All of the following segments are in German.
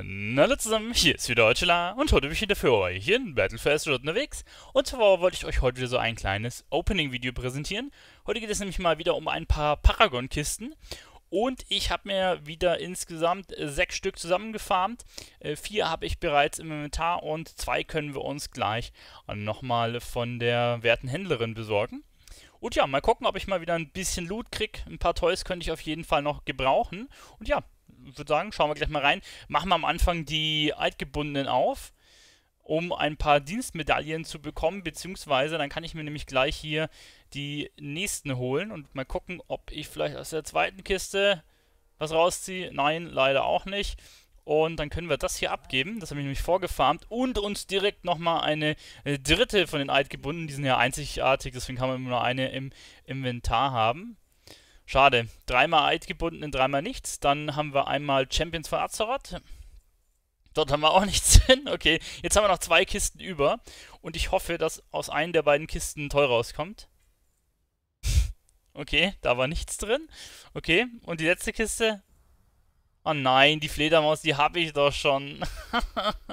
Hallo zusammen, hier ist wieder Deutschela und heute bin ich wieder für euch hier in Battlefest unterwegs. Und zwar wollte ich euch heute wieder so ein kleines Opening-Video präsentieren. Heute geht es nämlich mal wieder um ein paar Paragon-Kisten. Und ich habe mir wieder insgesamt äh, sechs Stück zusammengefarmt. Äh, vier habe ich bereits im Inventar und zwei können wir uns gleich nochmal von der werten Händlerin besorgen. Und ja, mal gucken, ob ich mal wieder ein bisschen Loot kriege. Ein paar Toys könnte ich auf jeden Fall noch gebrauchen. Und ja, würde sagen, schauen wir gleich mal rein. Machen wir am Anfang die Altgebundenen auf, um ein paar Dienstmedaillen zu bekommen, beziehungsweise dann kann ich mir nämlich gleich hier die nächsten holen und mal gucken, ob ich vielleicht aus der zweiten Kiste was rausziehe. Nein, leider auch nicht. Und dann können wir das hier abgeben. Das habe ich nämlich vorgefarmt. Und uns direkt nochmal eine äh, dritte von den Altgebundenen. Die sind ja einzigartig, deswegen kann man immer nur eine im Inventar haben. Schade. Dreimal Eid gebunden und dreimal nichts. Dann haben wir einmal Champions von Azeroth. Dort haben wir auch nichts drin. Okay, jetzt haben wir noch zwei Kisten über. Und ich hoffe, dass aus einer der beiden Kisten ein Toll rauskommt. okay, da war nichts drin. Okay, und die letzte Kiste? Oh nein, die Fledermaus, die habe ich doch schon.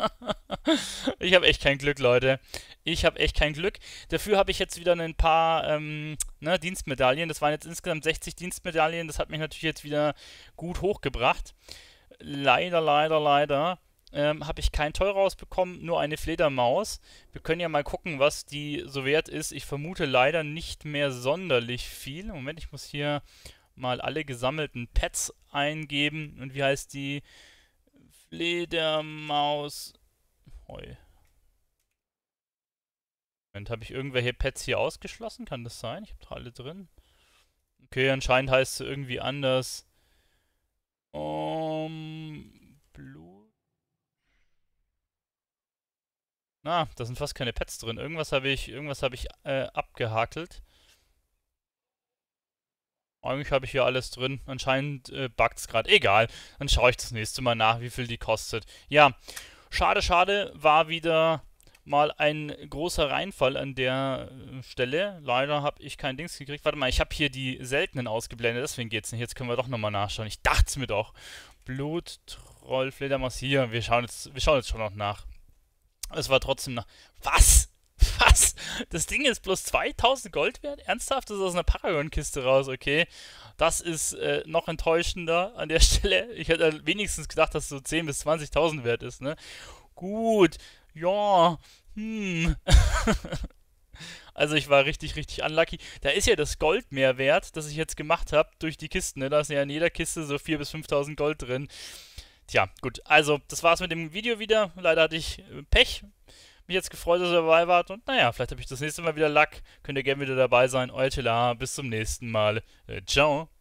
ich habe echt kein Glück, Leute ich habe echt kein Glück. Dafür habe ich jetzt wieder ein paar ähm, ne, Dienstmedaillen. Das waren jetzt insgesamt 60 Dienstmedaillen. Das hat mich natürlich jetzt wieder gut hochgebracht. Leider, leider, leider ähm, habe ich kein Toll rausbekommen, nur eine Fledermaus. Wir können ja mal gucken, was die so wert ist. Ich vermute leider nicht mehr sonderlich viel. Moment, ich muss hier mal alle gesammelten Pets eingeben. Und wie heißt die Fledermaus? Heu. Moment, habe ich irgendwelche Pets hier ausgeschlossen? Kann das sein? Ich habe doch alle drin. Okay, anscheinend heißt es irgendwie anders. Um, Blut. Na, ah, da sind fast keine Pets drin. Irgendwas habe ich, irgendwas habe ich äh, abgehakelt. Eigentlich habe ich hier alles drin. Anscheinend äh, buggt es gerade. Egal. Dann schaue ich das nächste Mal nach, wie viel die kostet. Ja, schade, schade. War wieder mal ein großer Reinfall an der äh, Stelle. Leider habe ich kein Dings gekriegt. Warte mal, ich habe hier die seltenen ausgeblendet, deswegen geht's nicht. Jetzt können wir doch nochmal nachschauen. Ich dachte es mir doch. Blut, Troll, Fledermaus hier. Wir schauen jetzt, wir schauen jetzt schon noch nach. Es war trotzdem nach. Was? Was? Das Ding ist bloß 2000 Gold wert? Ernsthaft? Das ist aus einer Paragon-Kiste raus, okay. Das ist äh, noch enttäuschender an der Stelle. Ich hätte wenigstens gedacht, dass es so 10.000 bis 20.000 wert ist, ne? gut, ja, hm. also ich war richtig, richtig unlucky. Da ist ja das Gold mehr wert, das ich jetzt gemacht habe durch die Kisten. Ne? Da ist ja in jeder Kiste so 4.000 bis 5.000 Gold drin. Tja, gut. Also, das war's mit dem Video wieder. Leider hatte ich äh, Pech. Mich jetzt gefreut, dass ihr dabei wart. Und naja, vielleicht habe ich das nächste Mal wieder Luck. Könnt ihr gerne wieder dabei sein. Euer Tela. Bis zum nächsten Mal. Äh, ciao.